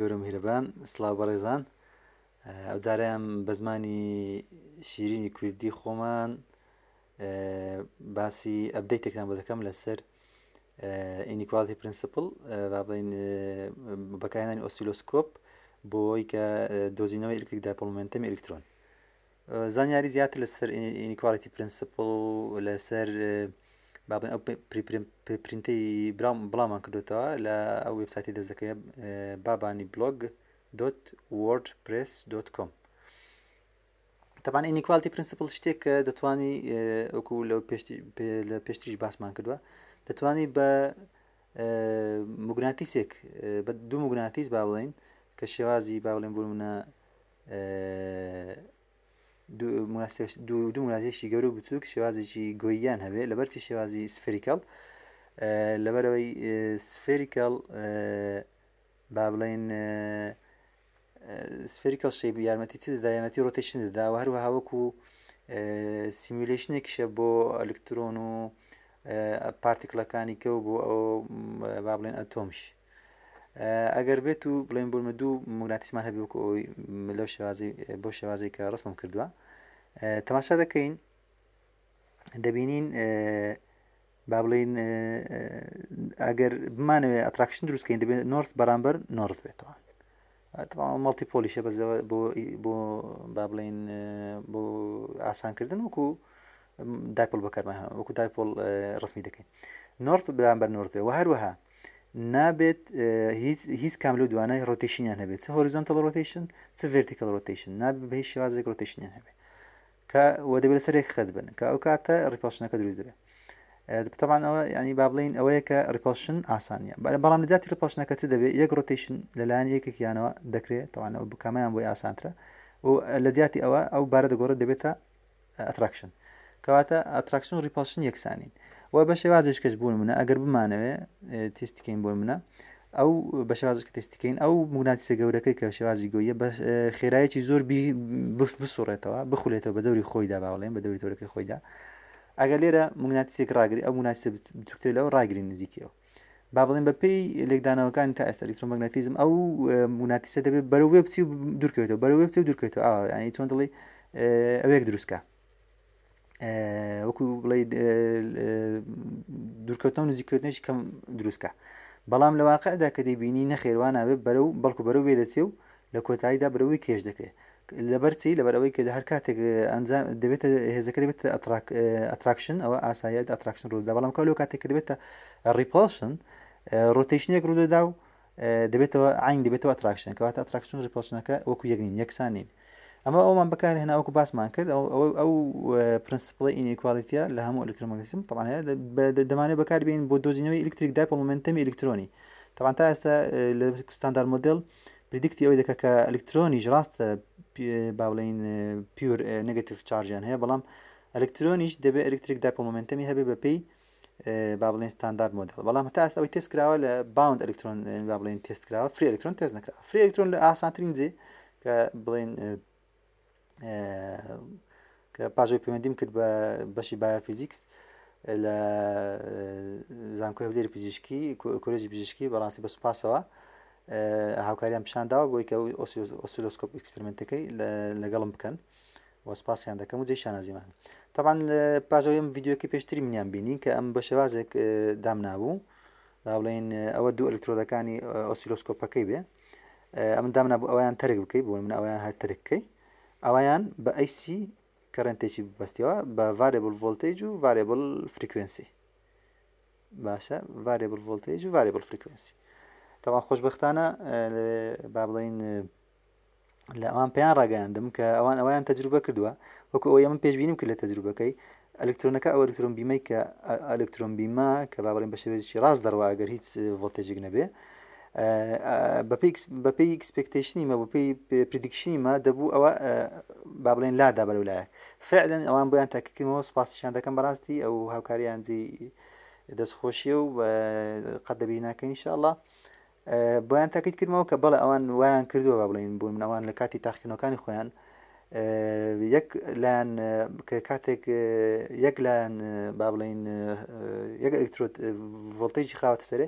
گەورم هیرەبان سلااو بەڕێزان ئەوجاریان بە زمانی شیرینی کوردی خۆمان باسی ئەبدەی تێکتان بۆ دەکەم لەسەر ئینیکواڵی پرینسپل بابین بەکایانی ئۆسیلۆسکۆپ بۆی کە دۆزینەوەی ئلکتیک داپۆلمنتم ئلکترۆن زانیاری زیاتر لەسەر ئینیکواڵەتی پرینسپل و لەسەر بابن ئەو پرینتی برام بڵامان کردوتەوە لە ئەو وبسایتی دەستەکەی بابانی بلوگ .wordpress.com تەبان ئینیکواڵتی پرینسیپل شتێک کە دەتوانی ئۆکو لەو لە پێشتیش باسمان کردووە دەتوانی بە مگراتیسێک بە دوو مگراتیس با بڵین کە شێوازی با بڵێن بوونە دوو منازێکی گەور و بچووک شێوازێکی گۆییان هەبێت لەبەرتی شێوازی سفریکەڵ لەبەرەوەی سفریکەڵ با بڵین سفریکەڵ شێب یارمەتی چ دەدا یارمەتی ڕۆتیشن دەدا و هەروە هاوەکو سیمیلشنێکشە بۆ ئەلکترۆن و پارتیکلەکانی کە و بۆ ئەو با بڵێن ئەتۆمش ئەگەر بێت و بڵێن بۆمە دوو مگناتیسمان هەبی وکە ئەوی لەو شێوازی بۆ شێوازی کە ڕسمم کردووە تەماشا دەکەین دەبینین با بڵین ئەگەر بمانەوێت ئەتراکشن دروستکەین دەبێت نۆرت بەرامبەر نۆرت بێتەوە مەڵتی پۆلیشە بەزەوە بۆ بۆ با بڵین بۆ ئاسانکردن وەکو دایپۆل بەکارمە وەکو دایپۆل ڕسمی دەکەین نۆرت بەرامبەر نۆرتێ و هەروەها نابێت هیچ کام لە دوانای ڕۆتیشنیان هەبێت چ هۆریزۆنتەڵ ڕۆتیشن چ ڤرتیکل ڕۆتیشن نابێت بە هیچ شێوازێک ڕۆتیشنیان هەبێت کە وە دەبێت سەرێک خەت بن کە ئەو کاتە ڕیپۆشنەکە دروست دەبێت بتەوان ئەوە ینی با بڵین ئەوەیە کە ریپۆشن ئاسانیە بەڵام نجاتی ریپۆشنەکە چ دەبێت یەک ڕۆتیشن لەلایەن یەکێکیانەوە دەکرێت توانەوە بکامیان بۆی ئاسانترە و لە جیاتی ئەوە ئەو بارە دەگۆڕە دەبێتە ئەتراکشن کەواتە ئەتراکسیون ریپۆشن یەکسانین و بە شێوازش کەس بوون منە ئەگەر بمانەوێ تستیکەین بۆ منە ئەو بە شێوازش کە تستیکەین ئەو موناتیسە گەورەکەی کە شێوازی گویە بە خێرایەکی زۆر بسوڕێتەوە بخولێتەوە بە دەوری خۆیدا باوەڵێن بە دەوری تۆرەکەی خۆیدا ئەگەر لێرە موناتیسێک ڕاگری ئەو مناسیە بتوکتێ لەەوە ڕاگری نزیکیەوە با بڵێن بە پێی لێکدانەوەکان تا ئەستا ئەلکترۆمەگنتیزم ئەو موناتیسە دەبێت بەرەوێ بچی و دوورکەوێتەوە بەرەوێ بچی و دوورکەوێتەوە ئەنی چۆن دڵی ئەوەیەک دروستکە وەکو بڵێ دوورکەوتن نزیکردنێکی کەم دروستکە بەڵام لە واقعدا کە دەیبینی نەخێوانناوێت بەرە و بەڵکو بەرە وێدەچێ و لە کۆتاییدا برەوەی کێش دەکرێت لەبەرچی لەبەرەوەی کە هەر کاتێک ئەنجام دەبێتە هێزەکە دەبێت ئەتراکشن ئەوە ئاسایەت ئەتراکشن ڕوودا بەڵام کە لەو کاتێک دەبێتە ریپۆشن ڕۆتیشنێک ڕوودەدا و دەبێتەوە ئاین دەبێتەوە ئەتراکشن کەواتە ئەتراکشن ریپۆشنەکە وەکو یەکین یەکسانین اما او من بكار هنا اوكو باس مان كد او او او برنسبل ان ايكواليتي لا هم الكترومغنيزم طبعا هي دماني بكار بين بودوزينوي الكتريك دايبول مومنتم الكتروني طبعا تا هسه ستاندرد موديل بريدكتي اوي كا الكتروني جراست آه، آه، باولين بيور نيجاتيف تشارج يعني هي بلام الكترونيش دبي الكتريك دايبول مومنتم هبي ببي بابلين ستاندرد موديل والله هەتا ئەس ئەوەی تست کراوە باوند الكترون بابلين تيست کراوە فري الكترون تيست نکراوە فري الكترون لە ئاسانترین جێ کە کە پاژۆی پەیوەندیم کرد بە بەشی بایۆفیزیکس لە زانکۆی لێری پزیشکی کۆلێژی پزیشکی بەڕاستی بە سوپاسەوە هاوکاریان پیشانداوە بۆی کە ئۆسیلۆسکۆپ ئەکسپریمنتەکەی لەگەڵم بکەن وەسپاسیان دەکەم و جێ شانازیمان تاوان پاژەوەم یددیوەکە پێشتری منیان بینین کە ئەم بە شێوازێک دامنابوو بڵێن ئەوە دوو ئەلکترۆدەکانی ئۆسیلۆسکۆپەکەی بێ ئەم دامنابوو ئەویان تەرک بکەیت بۆ من ئەویان هەر ترکەی ئەویان بە ئەیسی کەرنتێکی بەستیەوە بە ڤارێبل ڤۆلتێج و ڤارێبل فریکوێنسی باشە ڤارێبل ڤۆلتێج و ڤارێبل فریکوێنسی تەوا خۆشببختانە با بڵین لە ئەوان پێیان ڕاگەاندم کە ئەوان ئەویان تەجروبە کردووە وەکو ئەو ئەمە پێشبینیم کرد لە تەجروبەکەی ئەلکترۆنەکە ئەو ئەلکترۆن بیمەی کە ئەلکترۆن بیما کە بابڵین بە شێوێکی ڕاست دەڕواگەر هیچ ڤۆلتێژێک نەبێ بەپی ئەکسپێکتشنی مە بەپی پردیکشنی مە دەبوو ئەوە با بڵێن لادا بەرولایە فعلەن ئەوان بۆیان تاکردنەوە سپاسشان دەکەم بەڕاستی ئەو هاوکاریانجی دەستخۆشیە و قەت دەبی ناکەین شله بۆیان تاکیدکردمەوە کە بەڵە ئەوان وایان کردووە با بڵین بوون منەوان لە کاتی تاخینەکانی خۆیان یەک لاەن کاتێک یەک لاەن با بڵین یەک ئەلکترۆت ڤڵتەیجی خراوەتە سەرێ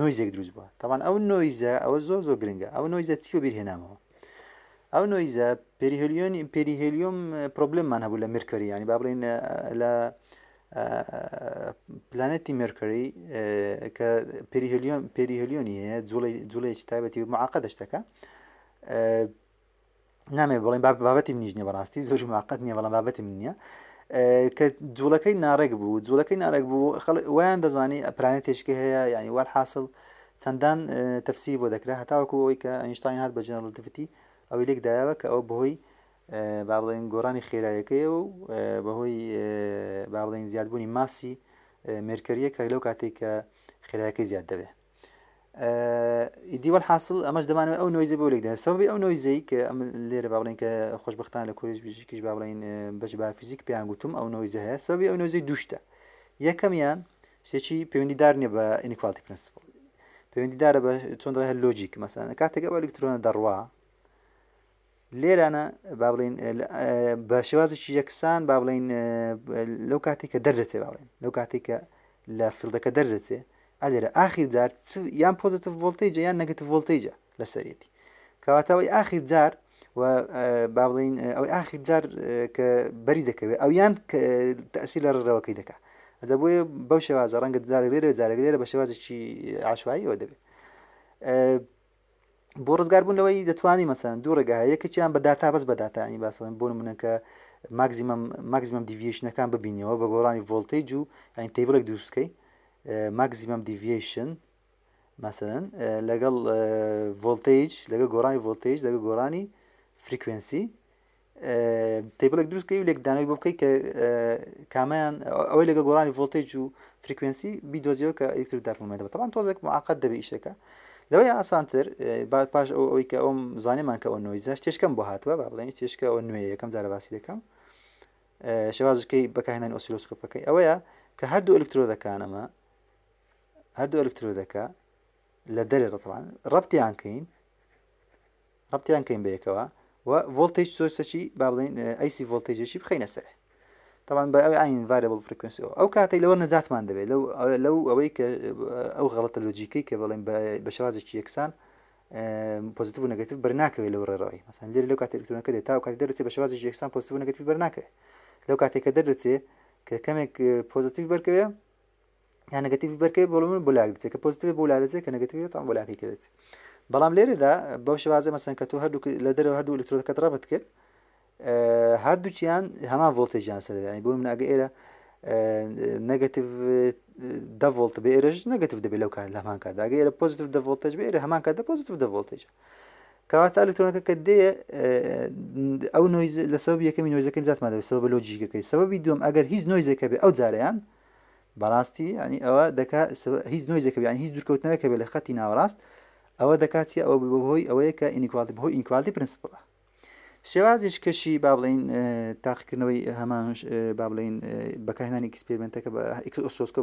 نۆیزێک دروست بووە تاوان ئەو نۆیزە ئەوە زۆ زۆ گرنگە ئەو نۆیزە چیوە بیرهێنامەوە ئەو نۆیزە پێریهلیۆنی پێریهلیۆم پرۆبلممان هەبوو لە مرکری ینی با بڵین لە پلانەتی مرکری کە پێریهلیۆن پێریهلیۆنی هەیە جوڵی جوڵێکی تایبەتی معقە دەشتەکە نامێ بڵێن بابەتی نیژنیە بەڕاستی زۆری ماقت نییە بەڵام بابەتی نییە کە جوڵەکەی نارێک بوو جوڵەکەی نارێک بوو ویان دەزانی ئەپرانێت تێشکی هەیە یعنی وار حاصل چەندان تەفسی بۆ دەکرا هەتاوەکو ئەوی کە ئەنیشتین هاات بە جنەڵتفتی ئەوی لێک دایاوە کە ئەو بەهۆی با بڵێن گۆرانی خێرایەکەی و بەهۆی با بڵێن زیادبوونی ماسی مێرکریە کە لەو کاتێک کە خێراەکەی زیاد دەبێت دیوەل حاصل ئەمەش دەمانێت ئەو نوۆیزی بۆ لێکدا سەبی ئەو نوۆیزەی کە ئەم لێرە باڵێن کە خۆشببختان لە کۆلیژ بژیکیش باڵین بەش با فیزیک پێیان گوتم ئەو نوۆیزە هەیە سەبی ئەو نوۆزی دوشتە یەکەمیان سێکی پەیوەندیدار نیە بە ئینیکواڵتی پرنسپل پەیوەندیدارە بە چۆندڵ هەر لۆجیک مەسان کاتێکە بە ئەلکترۆنە دەڕوا لێرانە با بڵین بە شێوازێکی یەکسان با بڵین لەو کاتێک کە دەردەچێ باڵێن لەو کاتێک کە لە فردەکە دەردەچێت ئەلێرە ئاخیر جار یان پۆزتف ڤۆلتەیجە یان نەگەت ڤۆلتەیجە لە سەرێتی کەواتەوەی ئاخیر جار با بڵین ئەوەی ئاخیر جار کە بەری دەکەوێت ئەو یان تەسی لە ڕەوەکەی دکا ئەدە بۆ بەو شێوازە ڕەنگە دار لێرە جارێک لێرە بە شێوازێکی عشواییەوە دەبێت بۆ ڕزگار بوونەوەی دەتوانانی مەسەن دوو ڕێگا یەکەچیان بەداتا بەس بەداتانی باسەڵێن بۆن منەکە ماکزیمم ماکزیمم دیڤشنەکان ببینەوە بە گۆڕانی ڤۆلتەیج و ئەین تیبلێک دووسکەی ماکزیمم دیڤشن مەسەن لەگەڵ ڤۆلتیج لەگە گۆڕانی ڤۆلتیج لەگە گۆڕانی فریکوێنسی تیبلێک دروستکەی لێک دانەوەی بۆ بکەی کە کامیان ئەوەی لەگە گۆڕانی ڤۆلتێج و فریکوێنسی بیدۆزیەوە کە ئەلکتر داکمێتەوە تەوان تۆزێک معقد دەبێ ئیشەکە لەوەی ئاسانتر پاش ئەو ئەوەی کە ئەوم زانێمان کە ئەو نوۆیزش تێشکەم بۆ هاتووە با بڵێن تێشکە ئەو نوێ یەکەم زارەباسی دەکەم شێوازکەی بەکهێنان ئۆسیلۆسکۆپەکەی ئەوەیە کە هەردوو ئەلکترۆدەکانەمە هەردوو ئەلکترۆدەکە لە دەرێ ڕتوان ڕپتیان کەین ڕپتیان کەین بەیەکەوە و ڤۆلتێج سۆسەکی با بڵین ئەیسی ڤۆلتێجێکی بخینە سەر تاوان بە ئەوێ ئاین ڤارەبڵ فرکوسیەوە ئەو کاتی لەوە نەزاتمان دەبێت لەو لەو ئەوەی کە ئەو غەڵەتە لۆجیکەی کە بڵێن بە شێوازێکی یەکسان پۆزیتیو و نگەتیو بەرناکەوێت لەو ڕێڕەوەی مەسان لێر لەو کاتێکتونەکە دێت تا کاتی دەرەچێت بە شێوازی یەکسان پۆزیتیو و نگەتیو بەرناکەوێت لەو کاتێککە دەرەچێت کە کەمێک پۆزیتیو بەرکەوێت یا نگەتیوی بەرکەی بۆ من بۆ لاگرێت کە پۆزیتیوی بۆ لاێت کە نگەتیوی تام بۆ لاکی کردێت بەڵام لێرەدا بەو شێوازە مەسەن کە تۆ هەردوو لە دەرەوە هەردوو ئلکترۆدەکەت ڕەبت کرد هەردووچیان اه، هەمان ڤۆلتێژیان سەرانی بۆ مناگە ئێرە اه، نگەتیو اه، دەڤڵت بە ئێرەش نگەتیو دەبێت لەو کات لەمان کاداگە ئێرە پۆزیتیو دەڤڵتەش بێ ئێرە هەمان کاتە پۆزیتیو دەڤڵتێژ کەواتە ئەلکترۆنەکە دێ او نوۆیز لسبب سەب یەکەمی نوۆیزەکەی زاتمان ماده سەب بە لۆجیکەکەی سەبەبی دوم اگر هیچ نوۆیزەکە بێ ئەو جاریان بەڕاستی ینی ئەوە هیچ نوۆیزەکە یان هیچ دوورکەوتنەوەی کە بێ لە خەتی ناوەڕاست ئەوە دەکاتی ئەوە بەهۆی ئەوەیە کە ئینیکوالی بەهۆی ئینکوالی پرنسپڵە شێوازیش کەشی با بڵین تاقیکردنەوەی هەمان با بڵین بەکهێنانی کسپێمنتەکە سۆسکۆ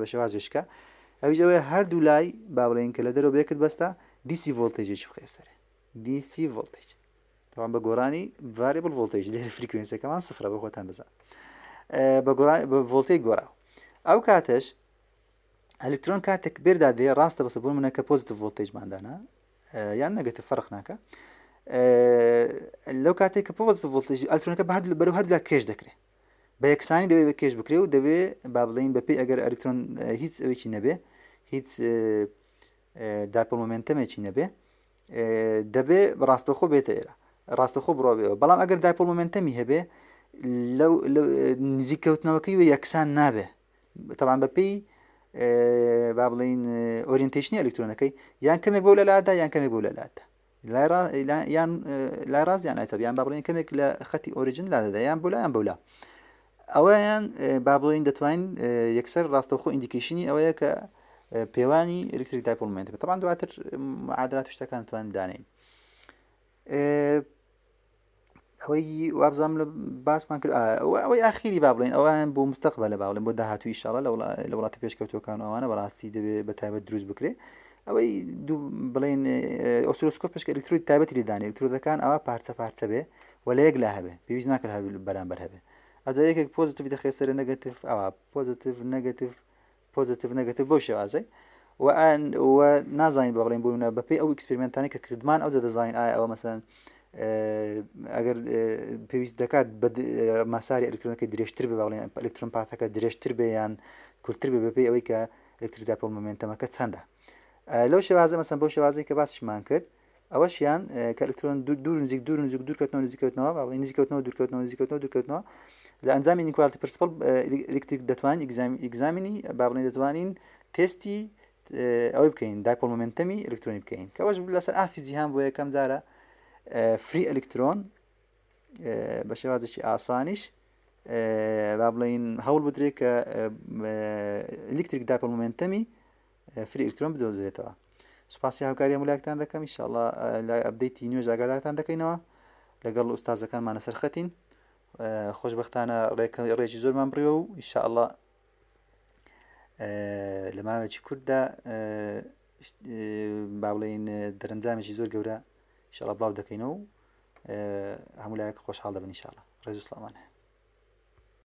بە شێوازیشکە ئەویش ئەوەیە هەردوو لای با بڵین کە لە دەرەوە بێکت بەستا دیسی ڤۆلتێژێکی بخێسەر دیسی ڤۆلتێج تاوان بە گۆرانی ڤارێبل ڤۆلتێژ لێر فریکوێنسەکەمان سفرە بە خۆتان دەزان بە ڤۆلتەی گۆراوە ئەو کاتەش ئەلکترۆن کاتێک بێردا دێ ڕاستە بەسە بۆ منەکە پۆزیت ڤۆلتێژماندانا یان نەگەتە فەرق ناکە لەو کاتێک کە پۆز ڤۆلتێژ ئەلکترۆنەکە بەر بەرەو هەردلا کێش دەکرێت بە یەکسانی دەوێت بە کێش بکرێ و دەوێ با بڵین بەپی ئەگەر ئەلکترۆن هیچ ئەوێکی نەبێ هیچ داپۆمۆمنتەمێکی نەبێ دەبێ ڕاستەخۆ بێتە ئێرە ڕاستەخۆ بڕۆبێەوە بەڵام ئەگەر داپۆمۆمنتەمی هەبێ لەو نزیکەوتنەوەکەی وە یەکسان نابێت تەوان بەپی با بڵین ئۆریینتیشنی ئەلکترۆنەکەی یان کەمێک بۆ لەلادا یان کەمێک بۆ لەلادا یان لا ڕازیان ئەتەبیان با بڵین کەمێک لە خەتی ئۆریژن لادەدایان بۆ لایان بەولا ئەوەیان با بڵین دەتوانین یەکسەر ڕاستەوخۆ ئیندیکیشنی ئەوەیە کە پێوانی ئەلکتریک دایپۆلمنت بە تەوان دواتر عادرات شتەکان توان دانین. ئەوەی وابزانام لە باسمان کرد ئەوەی ئاخیری با بڵێن ئەوان بۆ مستەقب لە باڵێن بۆ داهاتوی شڵە لە وڵاتی پێشکەوتەکان ئەوانە بەڕاستی دەبێت بە تایبەت دروست بکرێ ئەوەی دوو بڵێن ئۆسیلسکۆپ پێش ئەلکتروی تایبەتی دانی ئەلکترودەکان ئەوە پارچە پارچە بێ وەلە یەک لا هەبێ پێویست ناکرد هەر بەرامبەر هەبێ ئەجا یەکێک پۆزیتیوی دەخێسەر نگەتیف ئەوە پۆزیتیو نگەتیو پۆزیتیو نگەتیو بۆ شێوازەی و نازانین بە بڵێن بوونە بەپی ئەو ئەکسپریمنتانی کە کردمان ئەو دەزانین ئایا ئەوە مەسەن ئەگەر پێویست دەکات ماساری ئەلکترۆنەکەی درێژتر بڵێن ئەلکترۆن پاتەکە درێژتر بێیان کورتتر بێ بەپی ئەوەی کە ئەلکتریتاپۆ ممنتەمەکە چەندە لەو شێوازە مەسم بۆ شێوازی کە باسشمان کرد ئەوەش یان کەلکترۆن دوور نزیک دوور نزیک دوورکەوتنەوە نزیکەوتنەوە باڵی نزیکەوتنەوە دوورکەوتنەوە نزیکەوتنەوە دوورکەوتنەوە لە ئەنجامی نیکواڵتی پرسپل ئلکتریک دەتوان ئگزامینی بابڵێن دەتوانین تستی ئەوەی بکەین دایپۆل ممنتەمی ئەلکترۆنی بکەین کەەوەش لەسەر ئاسی جیهان بۆ یەکەم جارە فری ئەلکترۆن بە شێوازێکی ئاسانیش با بڵین هەوڵ بدرێت کە ئەلکتریک داپل مومنتەمی فری ئەلکترۆن بدۆزرێتەوە سوپاسی هاوکاری ملاکتان دەکەم ئینشاءڵە لە ئەبدەیتی نوێژ ئاگادارتان دەکەینەوە لەگەڵ ئوستازەکانمانە سەرخەتین خۆشببختانە ڕێژی زۆرمان بڕێ و ئینشاءڵە لە ماوێکی کووردا با بڵین دەرەنجامێکی زۆر گەورە شڵە بڵاو دەکەینەوە هەمولایەک خۆشحاڵ دەبن شاڵە ڕێز سلامانە